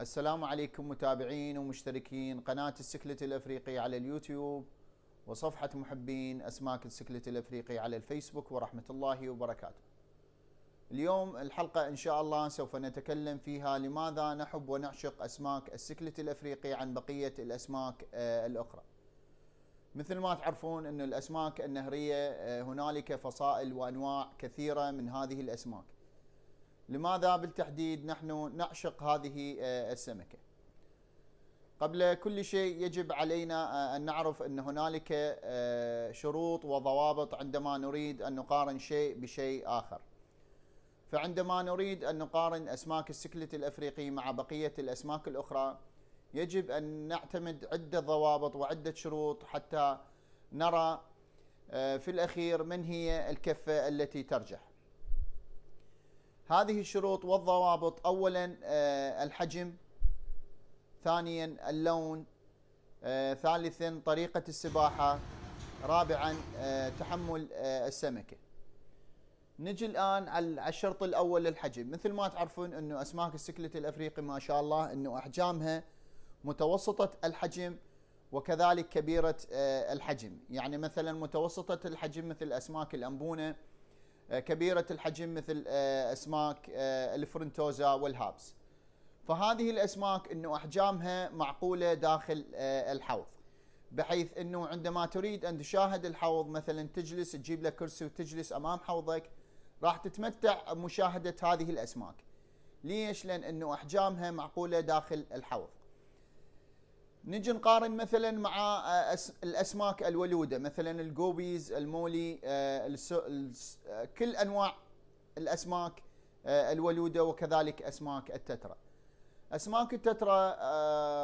السلام عليكم متابعين ومشتركين قناة السكلت الأفريقي على اليوتيوب وصفحة محبين أسماك السكلت الأفريقي على الفيسبوك ورحمة الله وبركاته اليوم الحلقة إن شاء الله سوف نتكلم فيها لماذا نحب ونعشق أسماك السكلت الأفريقي عن بقية الأسماك آه، الأخرى مثل ما تعرفون أن الأسماك النهرية آه، هنالك فصائل وأنواع كثيرة من هذه الأسماك لماذا بالتحديد نحن نعشق هذه آه، السمكه قبل كل شيء يجب علينا آه، ان نعرف ان هنالك آه، شروط وضوابط عندما نريد ان نقارن شيء بشيء اخر فعندما نريد ان نقارن اسماك السكلت الافريقي مع بقيه الاسماك الاخرى يجب ان نعتمد عده ضوابط وعده شروط حتى نرى في الاخير من هي الكفه التي ترجح هذه الشروط والضوابط اولا آه، الحجم ثانيا اللون آه، ثالثا طريقه السباحه رابعا آه، تحمل السمكه نجي الان على الشرط الاول للحجم مثل ما تعرفون انه اسماك السكلت الافريقي ما شاء الله انه احجامها متوسطه الحجم وكذلك كبيره الحجم يعني مثلا متوسطه الحجم مثل اسماك الانبونه آه، كبيرة الحجم مثل آه، أسماك آه، الفرنتوزا والهابس فهذه الأسماك أنه أحجامها معقولة داخل الحوض بحيث أنه عندما تريد أن تشاهد الحوض مثلا تجلس تجيب لك كرسي وتجلس أمام حوضك راح تتمتع بمشاهدة هذه الأسماك ليش؟ لأن أنه أحجامها معقولة داخل الحوض نجي نقارن مثلا مع آه، الاسماك الولوده مثلا الجوبيز المولي آه، آه، كل انواع الاسماك الولوده وكذلك اسماك التترا اسماك التترا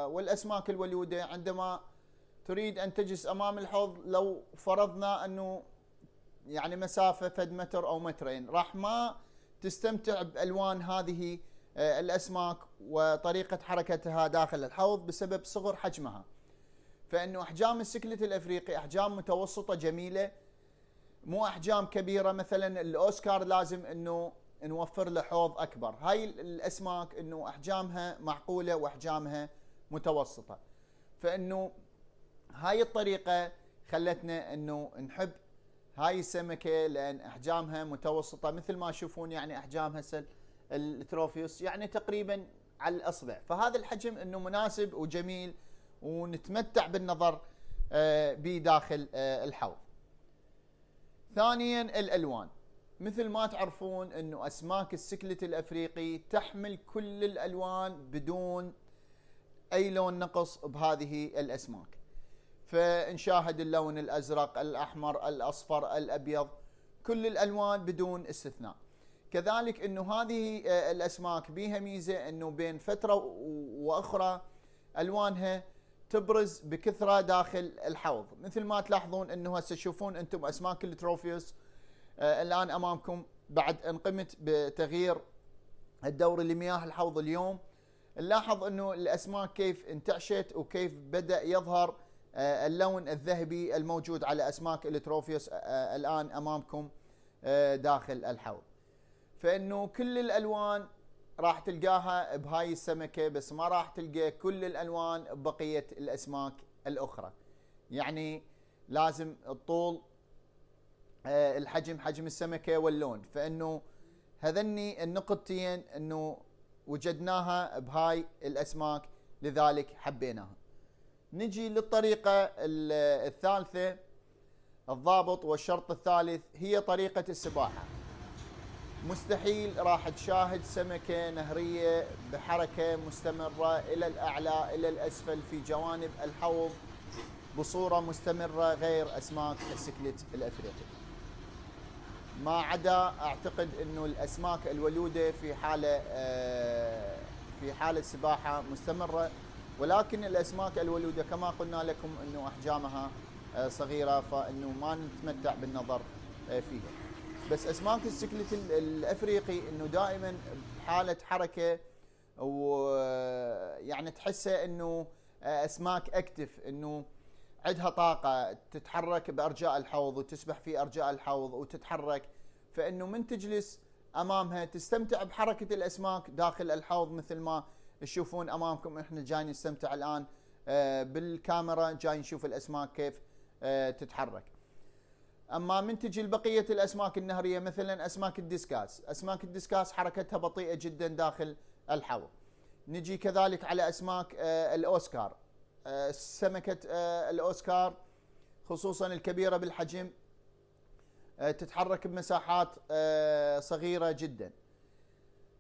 والاسماك الولوده عندما تريد ان تجلس امام الحوض لو فرضنا انه يعني مسافه فد متر او مترين راح ما تستمتع بالوان هذه آه، الاسماك وطريقه حركتها داخل الحوض بسبب صغر حجمها فانه احجام السكلت الافريقي احجام متوسطه جميله مو احجام كبيره مثلا الاوسكار لازم انه نوفر له حوض اكبر هاي الاسماك انه احجامها معقوله واحجامها متوسطه فانه هاي الطريقه خلتنا انه نحب هاي السمكه لان احجامها متوسطه مثل ما تشوفون يعني احجامها هسه التروفيوس يعني تقريبا على الاصبع فهذا الحجم انه مناسب وجميل ونتمتع بالنظر آه، بداخل آه، الحوض ثانيا الالوان مثل ما تعرفون انه اسماك السكلت الافريقي تحمل كل الالوان بدون اي لون نقص بهذه الاسماك فنشاهد اللون الازرق الاحمر الاصفر الابيض كل الالوان بدون استثناء كذلك انه هذه آه، الاسماك بيها ميزه انه بين فتره واخرى الوانها تبرز بكثره داخل الحوض مثل ما تلاحظون انه هسه تشوفون انتم اسماك التروفيوس آه، الان امامكم بعد ان قمت بتغيير الدوري لمياه الحوض اليوم نلاحظ انه الاسماك كيف انتعشت وكيف بدا يظهر آه، اللون الذهبي الموجود على اسماك التروفيوس الان امامكم داخل الحوض فانه كل الالوان راح تلقاها بهاي السمكه بس ما راح تلقى كل الالوان ببقيه الاسماك الاخرى يعني لازم الطول آه، الحجم حجم السمكه واللون فانه هذني النقطتين انه وجدناها بهاي الاسماك لذلك حبيناها نجي للطريقه الثالثه الضابط والشرط الثالث هي طريقه السباحه مستحيل راح تشاهد سمكه نهريه بحركه مستمره الى الاعلى الى الاسفل في جوانب الحوض بصوره مستمره غير اسماك السكلت الافريقي. ما عدا اعتقد انه الاسماك الولوده في حاله آه، في حاله سباحه مستمره ولكن الاسماك الولوده كما قلنا لكم انه احجامها آه، صغيره فانه ما نتمتع بالنظر آه، فيها. بس اسماك السكلت الافريقي انه دائما بحاله حركه ويعني تحسه انه اسماك اكتف انه عندها طاقه تتحرك بارجاء الحوض وتسبح في ارجاء الحوض وتتحرك فانه من تجلس امامها تستمتع بحركه الاسماك داخل الحوض مثل ما تشوفون امامكم احنا جايين نستمتع الان آه، بالكاميرا جاي نشوف الاسماك كيف آه، تتحرك اما من تجي لبقيه الاسماك النهريه مثلا اسماك الديسكاس، اسماك الديسكاس حركتها بطيئه جدا داخل الحوض. نجي كذلك على اسماك آه، الاوسكار. آه، سمكه آه، الاوسكار خصوصا الكبيره بالحجم تتحرك بمساحات صغيره جدا.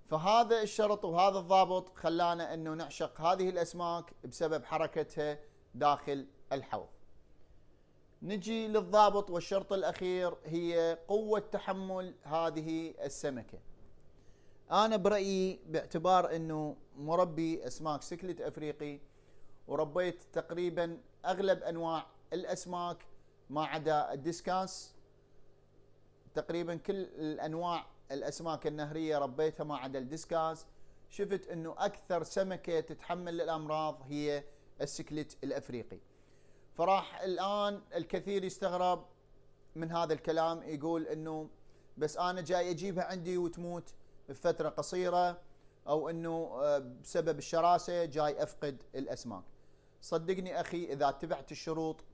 فهذا الشرط وهذا الضابط خلانا انه نعشق هذه الاسماك بسبب حركتها داخل الحوض. نجي للضابط والشرط الاخير هي قوه تحمل هذه السمكه انا برايي باعتبار انه مربي اسماك سكلت افريقي وربيت تقريبا اغلب انواع الاسماك ما عدا الديسكانس تقريبا كل الانواع الاسماك النهريه ربيتها ما عدا الديسكانس شفت انه اكثر سمكه تتحمل الامراض هي السكلت الافريقي فراح الان الكثير يستغرب من هذا الكلام يقول انه بس انا جاي اجيبها عندي وتموت بفتره قصيره او انه آه، بسبب الشراسه جاي افقد الاسماك. صدقني اخي اذا اتبعت الشروط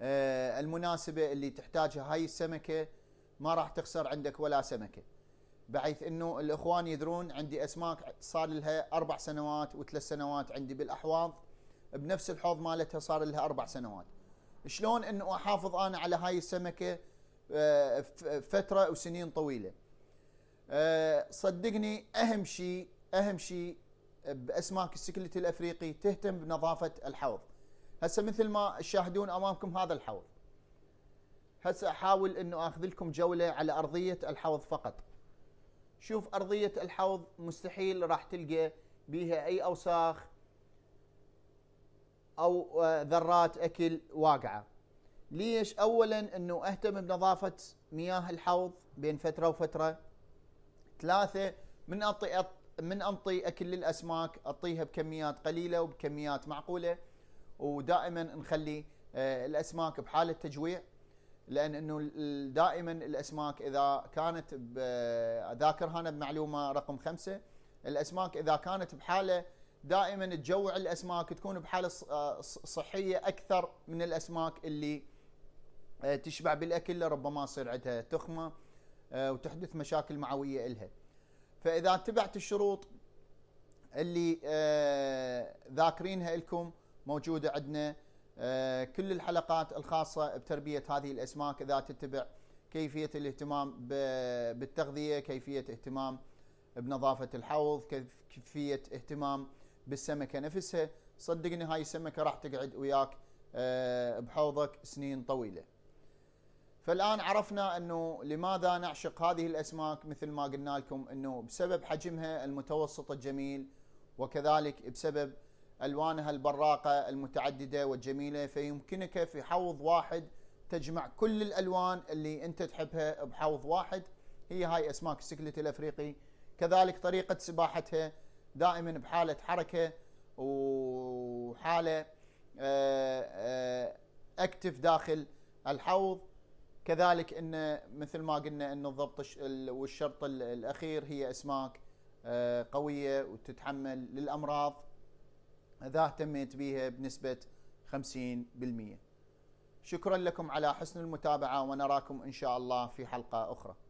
آه، المناسبه اللي تحتاجها هاي السمكه ما راح تخسر عندك ولا سمكه. بحيث انه الاخوان يدرون عندي اسماك صار لها اربع سنوات وثلاث سنوات عندي بالاحواض بنفس الحوض مالتها صار لها اربع سنوات شلون ان احافظ انا على هاي السمكه آه، فتره وسنين طويله آه، صدقني اهم شيء اهم شيء باسماك السكلت الافريقي تهتم بنظافه الحوض هسه مثل ما تشاهدون امامكم هذا الحوض هسه احاول انه اخذ لكم جوله على ارضيه الحوض فقط شوف ارضيه الحوض مستحيل راح تلقى بيها اي اوساخ او آه، ذرات اكل واقعه ليش اولا انه اهتم بنظافه مياه الحوض بين فتره وفتره ثلاثه من اعطي من انطي اكل للاسماك اعطيها بكميات قليله وبكميات معقوله ودائما نخلي آه، الاسماك بحاله تجويع لان انه دائما الاسماك اذا كانت آه، اذاكر انا بمعلومه رقم خمسه الاسماك اذا كانت بحاله دائما تجوع الاسماك تكون بحاله آه، صحيه اكثر من الاسماك اللي آه، تشبع بالاكل ربما يصير عندها تخمه آه، وتحدث مشاكل معويه الها فاذا تبعت الشروط اللي ذاكرينها لكم موجوده عندنا كل الحلقات الخاصه بتربيه هذه الاسماك اذا تتبع كيفيه الاهتمام بالتغذيه كيفيه اهتمام بنظافه الحوض كيفيه اهتمام بالسمكه نفسها صدقني هاي السمكه راح تقعد وياك آه، بحوضك سنين طويله. فالان عرفنا انه لماذا نعشق هذه الاسماك مثل ما قلنا لكم انه بسبب حجمها المتوسط الجميل وكذلك بسبب الوانها البراقه المتعدده والجميله فيمكنك في حوض واحد تجمع كل الالوان اللي انت تحبها بحوض واحد هي هاي اسماك السكلت الافريقي كذلك طريقه سباحتها دائما بحاله حركه وحاله اكتف آه، آه، داخل الحوض كذلك ان مثل ما قلنا ان الضبط والشرط الاخير هي اسماك آه، قويه وتتحمل للامراض اذا اهتميت بها بنسبه 50% شكرا لكم على حسن المتابعه ونراكم ان شاء الله في حلقه اخرى